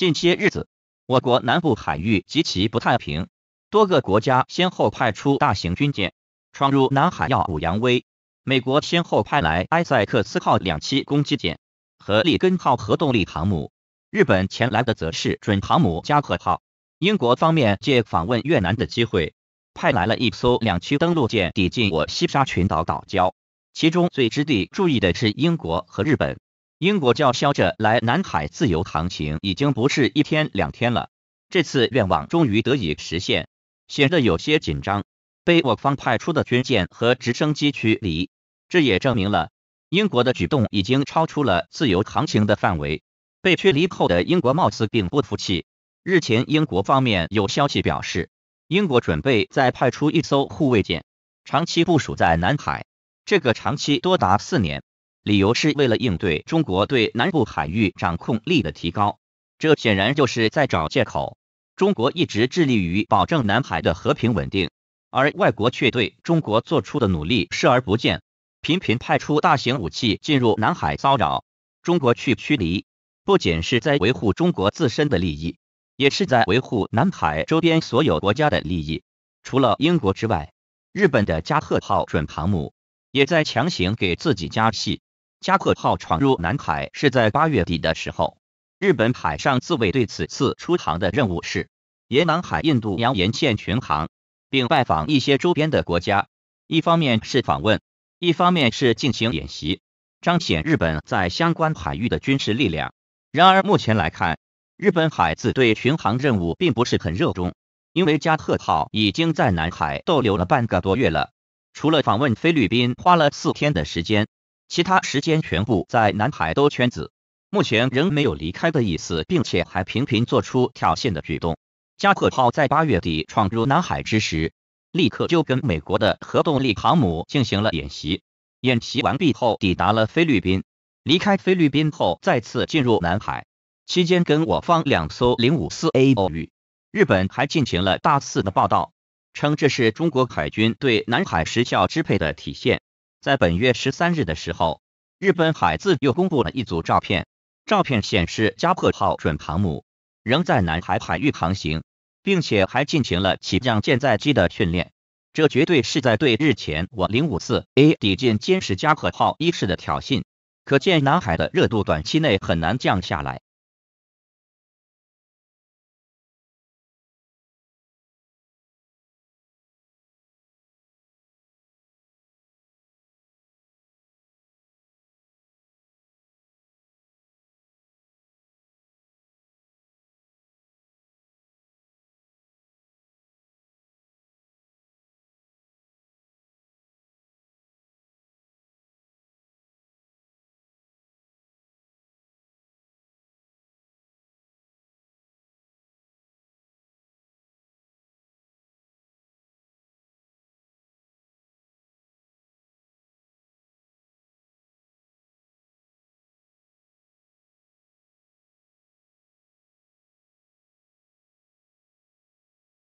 近些日子，我国南部海域极其不太平，多个国家先后派出大型军舰闯入南海耀武扬威。美国先后派来埃塞克斯号两栖攻击舰和利根号核动力航母，日本前来的则是准航母加贺号。英国方面借访问越南的机会，派来了一艘两栖登陆舰抵近我西沙群岛岛礁。其中最值得注意的是英国和日本。英国叫嚣着来南海自由航行已经不是一天两天了，这次愿望终于得以实现，显得有些紧张，被我方派出的军舰和直升机驱离，这也证明了英国的举动已经超出了自由航行的范围。被驱离后的英国貌似并不服气，日前英国方面有消息表示，英国准备再派出一艘护卫舰，长期部署在南海，这个长期多达四年。理由是为了应对中国对南部海域掌控力的提高，这显然就是在找借口。中国一直致力于保证南海的和平稳定，而外国却对中国做出的努力视而不见，频频派出大型武器进入南海骚扰。中国去驱离，不仅是在维护中国自身的利益，也是在维护南海周边所有国家的利益。除了英国之外，日本的加贺号准航母也在强行给自己加戏。加贺号闯入南海是在八月底的时候。日本海上自卫队此次出航的任务是沿南海、印度洋沿线巡航，并拜访一些周边的国家，一方面是访问，一方面是进行演习，彰显日本在相关海域的军事力量。然而，目前来看，日本海自对巡航任务并不是很热衷，因为加贺号已经在南海逗留了半个多月了，除了访问菲律宾，花了四天的时间。其他时间全部在南海兜圈子，目前仍没有离开的意思，并且还频频做出挑衅的举动。加贺号在八月底闯入南海之时，立刻就跟美国的核动力航母进行了演习，演习完毕后抵达了菲律宾，离开菲律宾后再次进入南海期间，跟我方两艘零五四 A 偶遇，日本还进行了大肆的报道，称这是中国海军对南海时效支配的体现。在本月十三日的时候，日本海自又公布了一组照片。照片显示，加贺号准航母仍在南海海域航行，并且还进行了起降舰载机的训练。这绝对是在对日前我零五四 A 抵近监视加贺号一式的挑衅。可见，南海的热度短期内很难降下来。